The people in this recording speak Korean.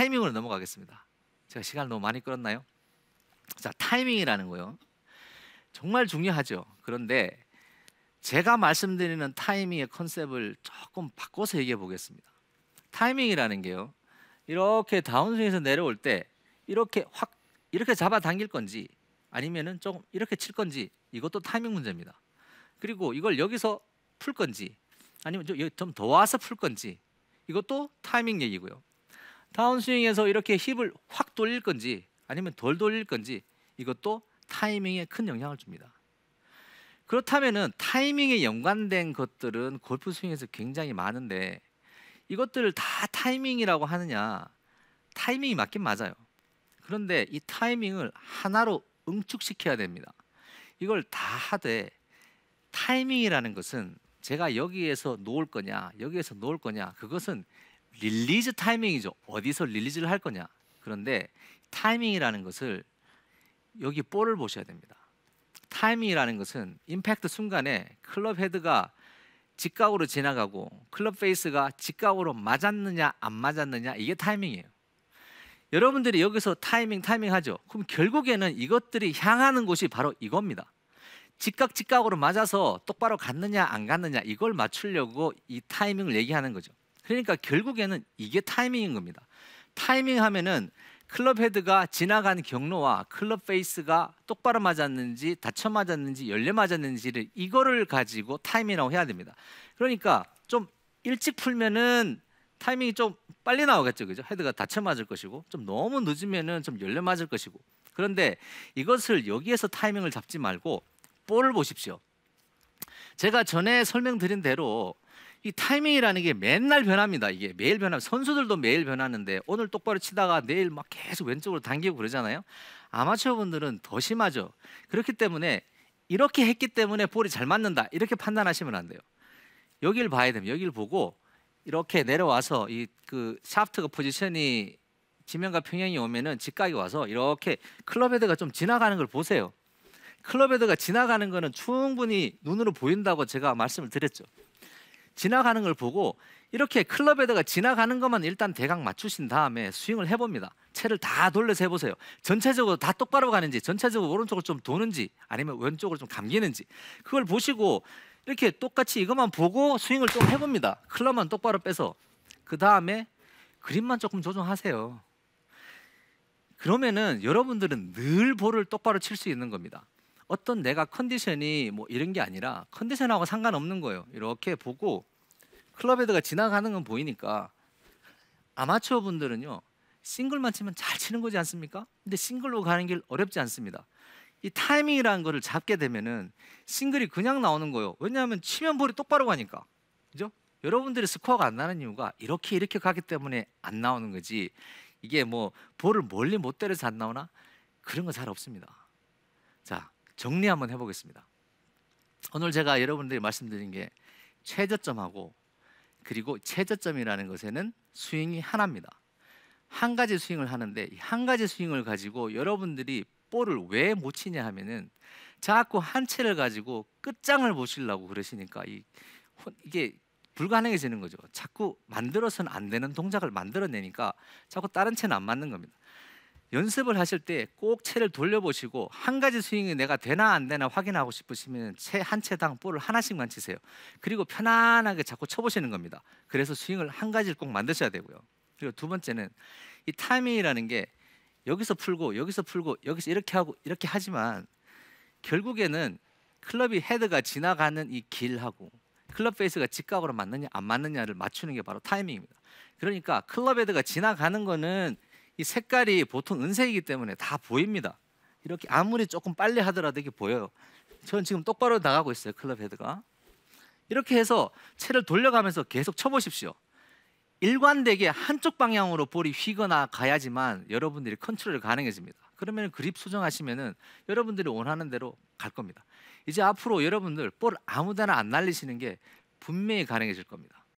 타이밍으로 넘어가겠습니다. 제가 시간 너무 많이 끌었나요? 자, 타이밍이라는 거요. 정말 중요하죠. 그런데 제가 말씀드리는 타이밍의 컨셉을 조금 바꿔서 얘기해 보겠습니다. 타이밍이라는 게요. 이렇게 다운스윙에서 내려올 때 이렇게 확 이렇게 잡아당길 건지 아니면은 조금 이렇게 칠 건지 이것도 타이밍 문제입니다. 그리고 이걸 여기서 풀 건지 아니면 좀 더 와서 풀 건지 이것도 타이밍 얘기고요. 다운스윙에서 이렇게 힙을 확 돌릴 건지 아니면 덜 돌릴 건지 이것도 타이밍에 큰 영향을 줍니다. 그렇다면은 타이밍에 연관된 것들은 골프 스윙에서 굉장히 많은데 이것들을 다 타이밍이라고 하느냐? 타이밍이 맞긴 맞아요. 그런데 이 타이밍을 하나로 응축시켜야 됩니다. 이걸 다 하되 타이밍이라는 것은 제가 여기에서 놓을 거냐, 여기에서 놓을 거냐, 그것은 릴리즈 타이밍이죠. 어디서 릴리즈를 할 거냐. 그런데 타이밍이라는 것을 여기 볼을 보셔야 됩니다. 타이밍이라는 것은 임팩트 순간에 클럽 헤드가 직각으로 지나가고 클럽 페이스가 직각으로 맞았느냐 안 맞았느냐 이게 타이밍이에요. 여러분들이 여기서 타이밍 타이밍 하죠. 그럼 결국에는 이것들이 향하는 곳이 바로 이겁니다. 직각 직각으로 맞아서 똑바로 갔느냐 안 갔느냐 이걸 맞추려고 이 타이밍을 얘기하는 거죠. 그러니까 결국에는 이게 타이밍인 겁니다. 타이밍 하면은 클럽 헤드가 지나간 경로와 클럽 페이스가 똑바로 맞았는지 다쳐 맞았는지 열려 맞았는지를 이거를 가지고 타이밍이라고 해야 됩니다. 그러니까 좀 일찍 풀면은 타이밍이 좀 빨리 나오겠죠, 그죠? 헤드가 다쳐 맞을 것이고 좀 너무 늦으면은 좀 열려 맞을 것이고 그런데 이것을 여기에서 타이밍을 잡지 말고 볼을 보십시오. 제가 전에 설명드린 대로 이 타이밍이라는 게 맨날 변합니다. 이게 매일 변하고 선수들도 매일 변하는데 오늘 똑바로 치다가 내일 막 계속 왼쪽으로 당기고 그러잖아요. 아마추어분들은 더 심하죠. 그렇기 때문에 이렇게 했기 때문에 볼이 잘 맞는다 이렇게 판단하시면 안 돼요. 여기를 봐야 됩니다. 여기를 보고 이렇게 내려와서 이 그 샤프트가 포지션이 지면과 평행이 오면은 직각이 와서 이렇게 클럽 헤드가 좀 지나가는 걸 보세요. 클럽 헤드가 지나가는 거는 충분히 눈으로 보인다고 제가 말씀을 드렸죠. 지나가는 걸 보고 이렇게 클럽에다가 지나가는 것만 일단 대각 맞추신 다음에 스윙을 해봅니다. 채를 다 돌려서 해보세요. 전체적으로 다 똑바로 가는지, 전체적으로 오른쪽을 좀 도는지, 아니면 왼쪽을 좀 감기는지 그걸 보시고 이렇게 똑같이 이것만 보고 스윙을 좀 해봅니다. 클럽만 똑바로 빼서 그 다음에 그림만 조금 조정하세요. 그러면은 여러분들은 늘 볼을 똑바로 칠 수 있는 겁니다. 어떤 내가 컨디션이 뭐 이런 게 아니라 컨디션하고 상관없는 거예요. 이렇게 보고 클럽헤드가 지나가는 건 보이니까 아마추어 분들은요 싱글만 치면 잘 치는 거지 않습니까? 근데 싱글로 가는 길 어렵지 않습니다. 이 타이밍이라는 거를 잡게 되면은 싱글이 그냥 나오는 거예요. 왜냐하면 치면 볼이 똑바로 가니까. 그죠? 여러분들이 스코어가 안 나는 이유가 이렇게 이렇게 가기 때문에 안 나오는 거지. 이게 뭐 볼을 멀리 못 때려서 안 나오나? 그런 거잘 없습니다. 자, 정리 한번 해보겠습니다. 오늘 제가 여러분들이 말씀드린 게 최저점하고 그리고 최저점이라는 것에는 스윙이 하나입니다. 한 가지 스윙을 하는데 한 가지 스윙을 가지고 여러분들이 볼을 왜 못 치냐 하면은 자꾸 한 채를 가지고 끝장을 보시려고 그러시니까 이, 이게 불가능해지는 거죠. 자꾸 만들어서는 안 되는 동작을 만들어내니까 자꾸 다른 채는 안 맞는 겁니다. 연습을 하실 때 꼭 채를 돌려보시고 한 가지 스윙이 내가 되나 안 되나 확인하고 싶으시면 채 한 채당 볼을 하나씩만 치세요. 그리고 편안하게 자꾸 쳐보시는 겁니다. 그래서 스윙을 한 가지를 꼭 만드셔야 되고요. 그리고 두 번째는 이 타이밍이라는 게 여기서 풀고 여기서 풀고 여기서 이렇게 하고 이렇게 하지만 결국에는 클럽이 헤드가 지나가는 이 길하고 클럽 페이스가 직각으로 맞느냐 안 맞느냐를 맞추는 게 바로 타이밍입니다. 그러니까 클럽 헤드가 지나가는 거는 이 색깔이 보통 은색이기 때문에 다 보입니다. 이렇게 아무리 조금 빨리 하더라도 이게 보여요. 저는 지금 똑바로 나가고 있어요. 클럽 헤드가. 이렇게 해서 채를 돌려가면서 계속 쳐보십시오. 일관되게 한쪽 방향으로 볼이 휘거나 가야지만 여러분들이 컨트롤이 가능해집니다. 그러면 그립 수정하시면은 여러분들이 원하는 대로 갈 겁니다. 이제 앞으로 여러분들 볼 아무데나 안 날리시는 게 분명히 가능해질 겁니다.